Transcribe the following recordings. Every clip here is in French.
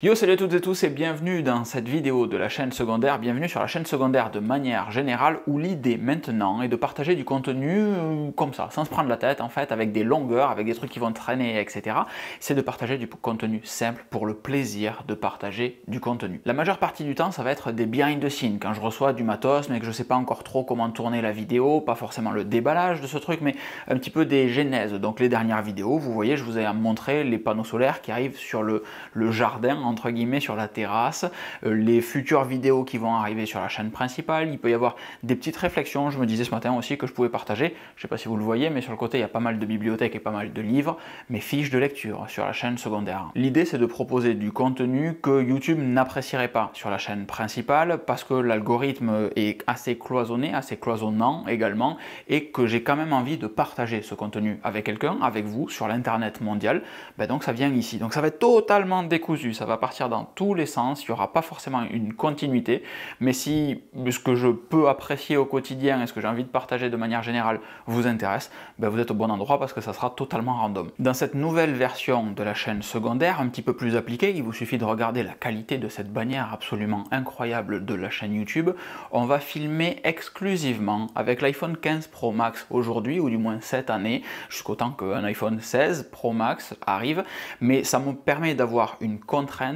Yo salut à toutes et tous et bienvenue dans cette vidéo de la chaîne secondaire, bienvenue sur la chaîne secondaire de manière générale où l'idée maintenant est de partager du contenu euh, comme ça, sans se prendre la tête en fait, avec des longueurs, avec des trucs qui vont traîner, etc. C'est de partager du contenu simple pour le plaisir de partager du contenu. La majeure partie du temps ça va être des behind the scenes, quand je reçois du matos mais que je sais pas encore trop comment tourner la vidéo, pas forcément le déballage de ce truc mais un petit peu des genèses. Donc les dernières vidéos, vous voyez je vous ai montré les panneaux solaires qui arrivent sur le, le jardin entre guillemets sur la terrasse, euh, les futures vidéos qui vont arriver sur la chaîne principale, il peut y avoir des petites réflexions, je me disais ce matin aussi que je pouvais partager, je sais pas si vous le voyez, mais sur le côté il y a pas mal de bibliothèques et pas mal de livres, mes fiches de lecture sur la chaîne secondaire. L'idée c'est de proposer du contenu que YouTube n'apprécierait pas sur la chaîne principale parce que l'algorithme est assez cloisonné, assez cloisonnant également, et que j'ai quand même envie de partager ce contenu avec quelqu'un, avec vous, sur l'internet mondial, ben donc ça vient ici. Donc ça va être totalement décousu, ça va partir dans tous les sens, il n'y aura pas forcément une continuité, mais si ce que je peux apprécier au quotidien et ce que j'ai envie de partager de manière générale vous intéresse, ben, vous êtes au bon endroit parce que ça sera totalement random. Dans cette nouvelle version de la chaîne secondaire, un petit peu plus appliquée, il vous suffit de regarder la qualité de cette bannière absolument incroyable de la chaîne YouTube, on va filmer exclusivement avec l'iPhone 15 Pro Max aujourd'hui, ou du moins cette année, jusqu'au temps qu'un iPhone 16 Pro Max arrive, mais ça me permet d'avoir une contrainte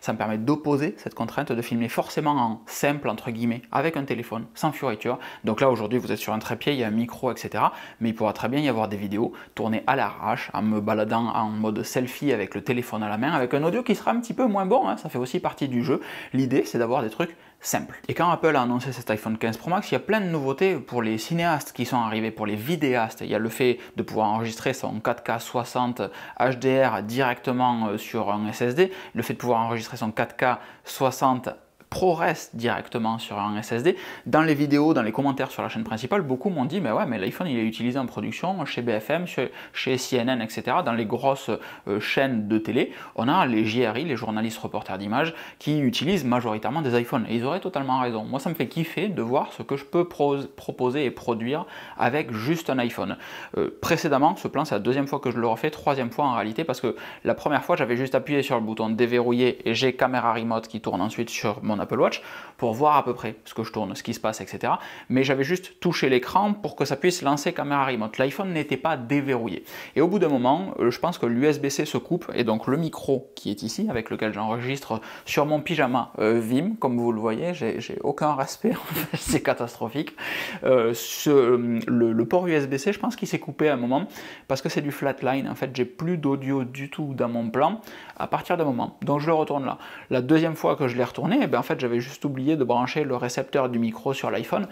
ça me permet d'opposer cette contrainte, de filmer forcément en simple, entre guillemets, avec un téléphone, sans fioriture. Donc là, aujourd'hui, vous êtes sur un trépied, il y a un micro, etc. Mais il pourra très bien y avoir des vidéos tournées à l'arrache, en me baladant en mode selfie avec le téléphone à la main, avec un audio qui sera un petit peu moins bon, hein, ça fait aussi partie du jeu. L'idée, c'est d'avoir des trucs simples. Et quand Apple a annoncé cet iPhone 15 Pro Max, il y a plein de nouveautés pour les cinéastes qui sont arrivés, pour les vidéastes. Il y a le fait de pouvoir enregistrer son 4K 60 HDR directement euh, sur un SSD, le fait pouvoir enregistrer son 4K 60 ProRes directement sur un SSD. Dans les vidéos, dans les commentaires sur la chaîne principale, beaucoup m'ont dit, mais ouais, mais l'iPhone, il est utilisé en production chez BFM, chez CNN, etc. Dans les grosses euh, chaînes de télé, on a les JRI, les journalistes reporters d'images, qui utilisent majoritairement des iPhones. Et ils auraient totalement raison. Moi, ça me fait kiffer de voir ce que je peux proposer et produire avec juste un iPhone. Euh, précédemment, ce plan, c'est la deuxième fois que je le refais, troisième fois en réalité, parce que la première fois, j'avais juste appuyé sur le bouton déverrouiller et j'ai caméra remote qui tourne ensuite sur mon Apple Watch pour voir à peu près ce que je tourne, ce qui se passe, etc. Mais j'avais juste touché l'écran pour que ça puisse lancer caméra remote. L'iPhone n'était pas déverrouillé. Et au bout d'un moment, euh, je pense que l'USB-C se coupe et donc le micro qui est ici, avec lequel j'enregistre sur mon pyjama euh, Vim, comme vous le voyez, j'ai aucun respect, c'est catastrophique. Euh, ce, le, port USB-C, je pense qu'il s'est coupé à un moment parce que c'est du flatline. En fait, j'ai plus d'audio du tout dans mon plan à partir d'un moment. Donc je le retourne là. La deuxième fois que je l'ai retourné, eh ben, fait j'avais juste oublié de brancher le récepteur du micro sur l'iPhone.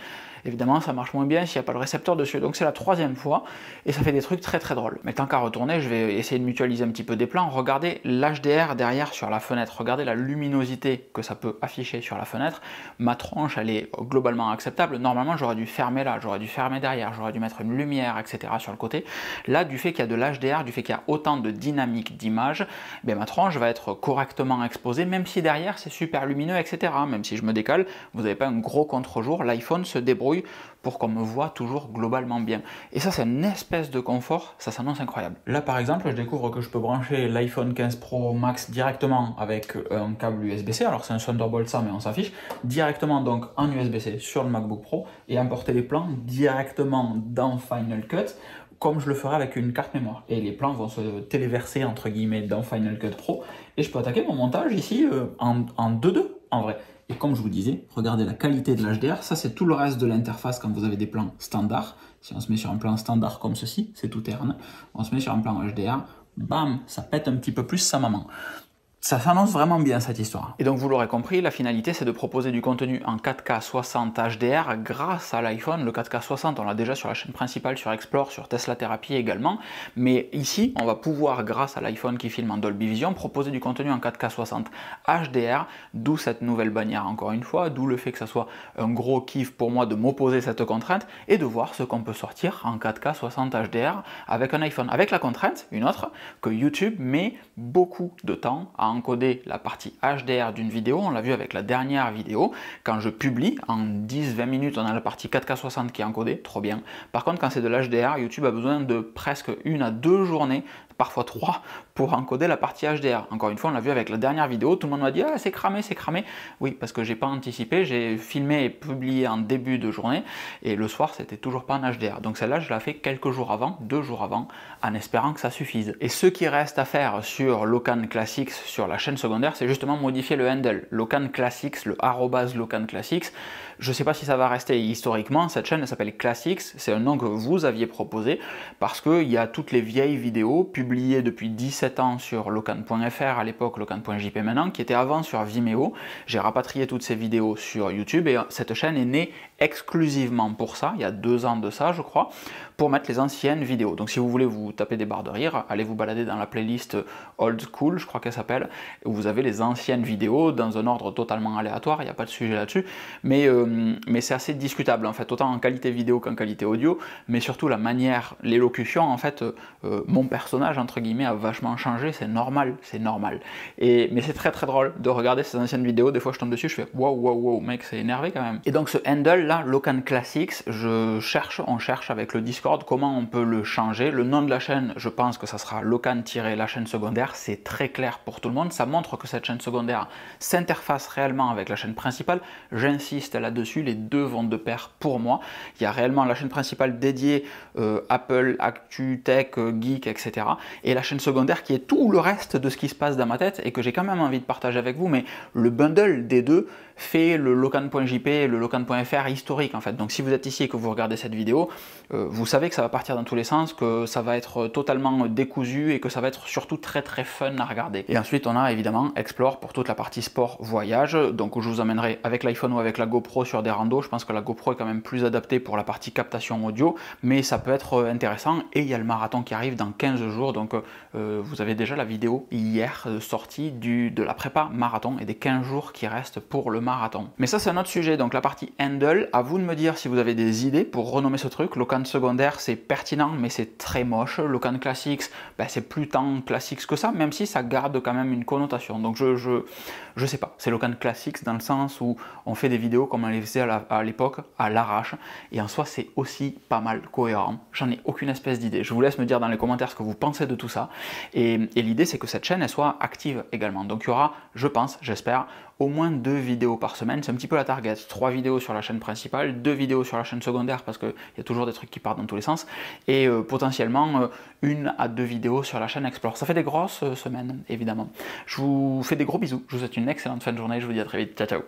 Évidemment ça marche moins bien s'il n'y a pas le récepteur dessus. Donc c'est la troisième fois et ça fait des trucs très très drôles. Mais tant qu'à retourner, je vais essayer de mutualiser un petit peu des plans. Regardez l'HDR derrière sur la fenêtre, regardez la luminosité que ça peut afficher sur la fenêtre. Ma tronche elle est globalement acceptable. Normalement j'aurais dû fermer là, j'aurais dû fermer derrière, j'aurais dû mettre une lumière, etc. sur le côté. Là du fait qu'il y a de l'HDR, du fait qu'il y a autant de dynamique d'image, ben, ma tranche va être correctement exposée même si derrière c'est super lumineux, etc. Même si je me décale, vous n'avez pas un gros contre-jour. L'iPhone se débrouille pour qu'on me voit toujours globalement bien. Et ça, c'est une espèce de confort, ça s'annonce incroyable. Là, par exemple, je découvre que je peux brancher l'iPhone 15 Pro Max directement avec euh, un câble USB-C. Alors, c'est un Thunderbolt ça mais on s'affiche, Directement donc en USB-C sur le MacBook Pro et importer les plans directement dans Final Cut comme je le ferai avec une carte mémoire. Et les plans vont se téléverser entre guillemets dans Final Cut Pro. Et je peux attaquer mon montage ici euh, en 2-2 en vrai. Et comme je vous disais, regardez la qualité de l'HDR, ça c'est tout le reste de l'interface quand vous avez des plans standards. Si on se met sur un plan standard comme ceci, c'est tout terne. On se met sur un plan HDR, bam, ça pète un petit peu plus sa maman. Ça s'annonce vraiment bien cette histoire. Et donc vous l'aurez compris, la finalité c'est de proposer du contenu en 4K 60 HDR grâce à l'iPhone. Le 4K 60 on l'a déjà sur la chaîne principale, sur Explore, sur Tesla Therapy également. Mais ici on va pouvoir grâce à l'iPhone qui filme en Dolby Vision proposer du contenu en 4K 60 HDR, d'où cette nouvelle bannière encore une fois, d'où le fait que ça soit un gros kiff pour moi de m'opposer cette contrainte et de voir ce qu'on peut sortir en 4K 60 HDR avec un iPhone. Avec la contrainte, une autre, que YouTube met beaucoup de temps à encoder la partie HDR d'une vidéo, on l'a vu avec la dernière vidéo, quand je publie, en 10-20 minutes, on a la partie 4K60 qui est encodée, trop bien. Par contre, quand c'est de l'HDR, YouTube a besoin de presque une à deux journées parfois trois, pour encoder la partie HDR. Encore une fois, on l'a vu avec la dernière vidéo, tout le monde m'a dit ah, c'est cramé, c'est cramé. Oui, parce que j'ai pas anticipé, j'ai filmé et publié en début de journée, et le soir, c'était toujours pas en HDR. Donc celle-là, je l'ai fait quelques jours avant, deux jours avant, en espérant que ça suffise. Et ce qui reste à faire sur Locan Classics, sur la chaîne secondaire, c'est justement modifier le handle. Locan Classics, le arrobase Locan Classics, je sais pas si ça va rester historiquement, cette chaîne s'appelle Classics, c'est un nom que vous aviez proposé, parce qu'il y a toutes les vieilles vidéos publiées publié depuis 17 ans sur locan.fr, à l'époque locan.jp maintenant, qui était avant sur Vimeo. J'ai rapatrié toutes ces vidéos sur YouTube et euh, cette chaîne est née exclusivement pour ça, il y a deux ans de ça je crois, pour mettre les anciennes vidéos. Donc si vous voulez vous taper des barres de rire, allez vous balader dans la playlist Old School, je crois qu'elle s'appelle, où vous avez les anciennes vidéos dans un ordre totalement aléatoire, il n'y a pas de sujet là-dessus, mais, euh, mais c'est assez discutable en fait, autant en qualité vidéo qu'en qualité audio, mais surtout la manière, l'élocution en fait, euh, mon personnage entre guillemets, a vachement changé, c'est normal, c'est normal. Et, mais c'est très très drôle de regarder ces anciennes vidéos, des fois je tombe dessus, je fais wow, wow, wow, mec, c'est énervé quand même. Et donc ce handle là, Locan Classics, je cherche, on cherche avec le Discord comment on peut le changer. Le nom de la chaîne, je pense que ça sera Locan-la chaîne secondaire, c'est très clair pour tout le monde, ça montre que cette chaîne secondaire s'interface réellement avec la chaîne principale. J'insiste là-dessus, les deux vont de pair pour moi. Il y a réellement la chaîne principale dédiée euh, Apple, Actu, Tech, euh, Geek, etc et la chaîne secondaire qui est tout le reste de ce qui se passe dans ma tête et que j'ai quand même envie de partager avec vous, mais le bundle des deux fait le locan.jp et le locan.fr historique en fait. Donc si vous êtes ici et que vous regardez cette vidéo, euh, vous savez que ça va partir dans tous les sens, que ça va être totalement décousu et que ça va être surtout très très fun à regarder. Et ensuite on a évidemment Explore pour toute la partie sport voyage, donc où je vous emmènerai avec l'iPhone ou avec la GoPro sur des randos. Je pense que la GoPro est quand même plus adaptée pour la partie captation audio, mais ça peut être intéressant et il y a le marathon qui arrive dans 15 jours donc euh, vous avez déjà la vidéo hier euh, sortie du, de la prépa marathon et des 15 jours qui restent pour le marathon. Mais ça c'est un autre sujet, donc la partie handle, à vous de me dire si vous avez des idées pour renommer ce truc. Locan secondaire c'est pertinent mais c'est très moche. Locan classics, ben, c'est plus tant classique que ça, même si ça garde quand même une connotation. Donc je, je, sais pas, c'est Locan classics dans le sens où on fait des vidéos comme on les faisait à l'époque, à l'arrache, et en soi c'est aussi pas mal cohérent. J'en ai aucune espèce d'idée. Je vous laisse me dire dans les commentaires ce que vous pensez de tout ça. Et, l'idée, c'est que cette chaîne, elle soit active également. Donc il y aura, je pense, j'espère, au moins deux vidéos par semaine. C'est un petit peu la target. Trois vidéos sur la chaîne principale, deux vidéos sur la chaîne secondaire, parce qu'il y a toujours des trucs qui partent dans tous les sens, et euh, potentiellement euh, une à deux vidéos sur la chaîne Explore. Ça fait des grosses euh, semaines, évidemment. Je vous fais des gros bisous. Je vous souhaite une excellente fin de journée. Je vous dis à très vite. Ciao, ciao.